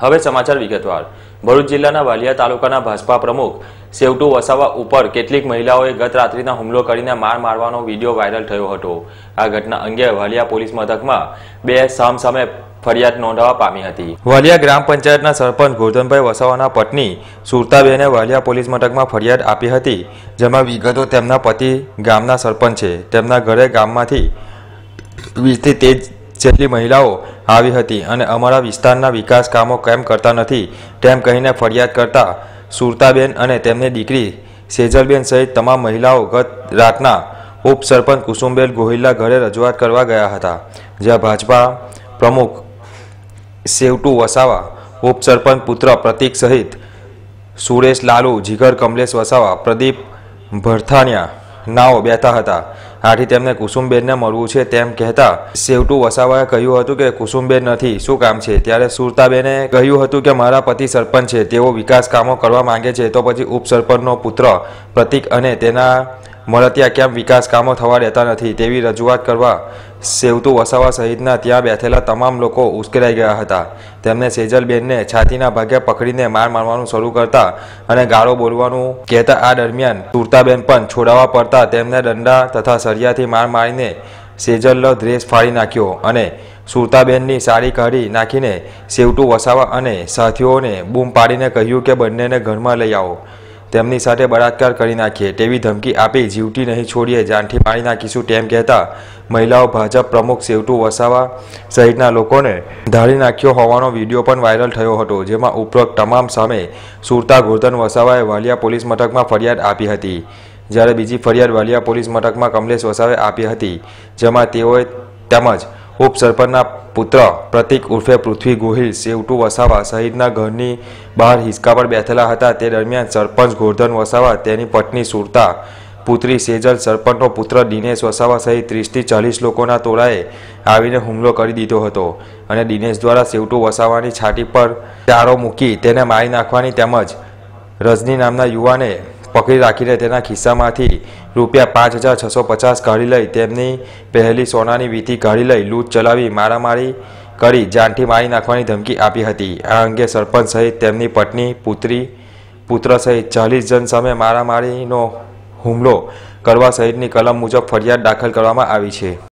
હવે સમાચાર વિગતવાર ભરૂચ જિલ્લાના વાલિયા તાલુકાના ભાજપા પ્રમુખ સેવટુ વસાવા ઉપર કેટલીક મહિલાઓએ ગત રાત્રિના હુમલો કરીને માર મારવાનો વિડીયો વાયરલ થયો હતો આ ઘટના અંગે વાલિયા પોલીસ મથકમાં બે સામ સામે ફરિયાદ નોંધાવા પામી હતી વાલિયા ગ્રામ પંચાયતના સરપંચ ગોરધનભાઈ વસાવાના પત્ની સુરતાબેને વાલિયા પોલીસ મથકમાં ફરિયાદ આપી હતી જેમાં વિગતો તેમના પતિ ગામના સરપંચ છે તેમના ઘરે ગામમાંથી વીજથી તેજ જેટલી મહિલાઓ આવી હતી અને અમારા વિસ્તારના વિકાસ કામો કેમ કરતા નથી તેમ કહીને ફરિયાદ કરતા સુરતાબેન અને તેમની દીકરી સેજલબેન સહિત તમામ મહિલાઓ ગત રાતના ઉપસરપંચ કુસુમબેન ગોહિલા ઘરે રજૂઆત કરવા ગયા હતા જ્યાં ભાજપા પ્રમુખ સેવટુ વસાવા ઉપસરપંચ પુત્ર પ્રતિક સહિત સુરેશ લાલુ જીગર કમલેશ વસાવા પ્રદીપ ભરથાણિયા નાઓ બેઠા હતા આથી તેમને કુસુમબેનને મળવું છે તેમ કહેતા સેવટુ વસાવાએ કહ્યું હતું કે કુસુમબેન નથી શું કામ છે ત્યારે સુરતાબેને કહ્યું હતું કે મારા પતિ સરપંચ છે તેઓ વિકાસ કામો કરવા માંગે છે તો પછી ઉપસરપંચનો પુત્ર પ્રતિક અને તેના મળતિયા કેમ વિકાસ કામો થવા દેતા નથી તેવી રજૂઆત કરવા સેવતુ વસાવા સહિતના ત્યાં બેઠેલા તમામ લોકો ઉશ્કેરાઈ ગયા હતા તેમણે સેજલબેનને છાતીના ભાગે પકડીને માર મારવાનું શરૂ કરતા અને ગાળો બોલવાનું કહેતા આ દરમિયાન તુરતાબેન પણ છોડાવવા પડતા તેમને દંડા તથા સળિયાથી માર મારીને સેજલનો ડ્રેસ ફાડી નાખ્યો અને સુરતાબેનની સાડી કાઢી નાખીને સેવટું વસાવા અને સાથીઓને બૂમ પાડીને કહ્યું કે બંનેને ઘરમાં લઈ આવો તેમની સાથે બળાત્કાર કરી નાખીએ તેવી ધમકી આપી જીવટી નહીં છોડીએ જાનથી પાડી નાખીશું તેમ કહેતા મહિલાઓ ભાજપ પ્રમુખ સેવટુ વસાવા સહિતના લોકોને ધારી નાખ્યો હોવાનો વિડીયો પણ વાયરલ થયો હતો જેમાં ઉપરોક્ત તમામ સામે સુરતા ગોર્ધન વસાવાએ વાલિયા પોલીસ મથકમાં ફરિયાદ આપી હતી જ્યારે બીજી ફરિયાદ વાલિયા પોલીસ મથકમાં કમલેશ વસાવે આપી હતી જેમાં તેઓએ તેમજ ઉપ સરપંચના પુત્ર પ્રતિક ઉર્ફે પૃથ્વી ગોહિલ સેવટુ વસાવા સહિતના ઘરની બહાર હિંચકા પર બેઠેલા હતા તે દરમિયાન સરપંચ ગોર્ધન વસાવા તેની પત્ની સુરતા પુત્રી સેજલ સરપંચનો પુત્ર દિનેશ વસાવા સહિત ત્રીસથી ચાલીસ લોકોના ટોળાએ આવીને હુમલો કરી દીધો હતો અને દિનેશ દ્વારા સેવટુ વસાવાની છાતી પર ચારો મૂકી તેને મારી નાખવાની તેમજ રજની નામના યુવાને પકડી રાખીને તેના ખિસ્સામાંથી રૂપિયા પાંચ હજાર છસો પચાસ કાઢી લઈ તેમની પહેલી સોનાની વીંટી કાઢી લઈ લૂંટ ચલાવી મારામારી કરી જાનથી મારી નાખવાની ધમકી આપી હતી આ અંગે સરપંચ સહિત તેમની પત્ની પુત્રી પુત્ર સહિત ચાલીસ જણ સામે મારામારીનો હુમલો કરવા સહિતની કલમ મુજબ ફરિયાદ દાખલ કરવામાં આવી છે